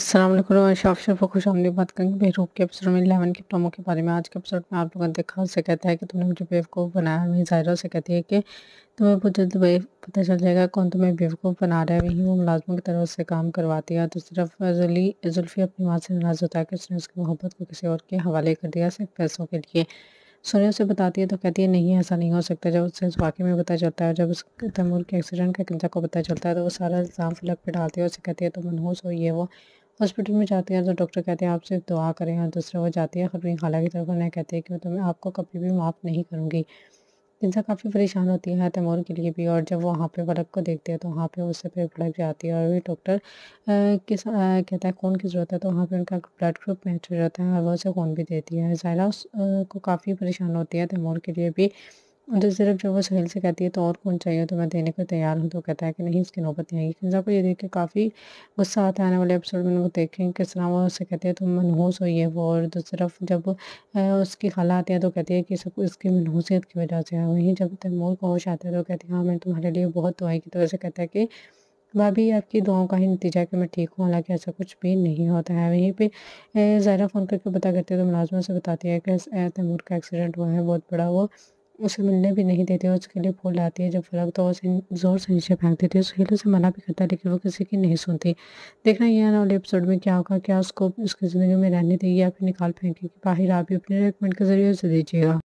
असल शाफशर को खुश आमदी बात करेंगे बेरूप के एपिसोड में इलेवन के प्रोमो के बारे में आज के एपिसोड में आप लोगों ने देखा उससे कहता है कि तुमने मुझे बेवकूफ़ बनाया वहीं जायरा उसे कहती है कि तुम्हें बहुत जल्द पता चल जाएगा कौन तुम्हें बेवकूफ़ बना रहा है वहीं वो मुलाजमों की तरफ उससे काम करवाती है दूसरी तो तरफ जुली जुल्फी अपनी माँ से नाराज़ होता है कि उसने उसकी मोहब्बत को किसी और के हवाले कर दिया सिर्फ पैसों के लिए सोने उसे बताती है तो कहती है नहीं ऐसा नहीं हो सकता जब उसे वाकई में पता चलता है जब उस तैमूर के एक्सीडेंट का किंजा को पता चलता है तो वो सारा इल्ज़ाम फलक पर डालती है उसे कहती है तो मनहूस हो ये वो हॉस्पिटल में जाते हैं तो डॉक्टर कहते हैं आप सिर्फ दुआ करें और दूसरे वो जाती है खरवीन खाला की तरफ उन्हें कहते हैं कि तो मैं आपको कभी भी माफ़ नहीं करूँगी इंसा काफ़ी परेशान होती है तैमूर के लिए भी और जब वो वहाँ पे भड़क को देखते हैं तो वहाँ पे उससे फिर भड़क जाती है और भी डॉक्टर किस कहता है खून की ज़रूरत है तो वहाँ पे उनका ब्लड ग्रुप मैच हो जाता है और वो उसे खून भी देती है ज़ायरा को काफ़ी परेशान होती है तैमूर के लिए भी उधर सिर्फ जब वो सहेल से कहती है तो और कौन चाहिए तो मैं देने को तैयार हूँ तो कहता है कि नहीं इसकी नौबत नहीं आएगी फिंजा को ये देख के काफ़ी गुस्सा आता है आने वाले एपिसोड में वो देखें किस तरह वो उससे कहती है तुम मनहूस हो ये वो और तो सिर्फ जब उसकी खाला आती है तो कहती है कि सब उसकी मनहूसियत की वजह से वहीं जब तैमूर को होश आता है तो कहती है हाँ मैंने तुम्हारे लिए बहुत दुआई की तो ऐसे कहता है कि भाभी आपकी दुआओं का ही नतीजा है कि मैं ठीक हूँ हालांकि ऐसा कुछ भी नहीं होता है वहीं पर ज़ायरा फ़ोन करके पता करती है तो मुलाजमत से बताती है कि तैमूर का एक्सीडेंट हुआ है बहुत बड़ा वो उसे मिलने भी नहीं देते उसके लिए फूल आती है जब फलक तो उसे ज़ोर से नीचे फेंक देती है उस खेल मना भी करता है लेकिन वो किसी की नहीं सुनती देखना यह ना वाले एपिसोड में क्या होगा क्या उसको उसकी ज़िंदगी में रहने देगी या फिर निकाल फेंकेगी बाहर आप भी अपने रेकमेंट के जरिए उसे दीजिएगा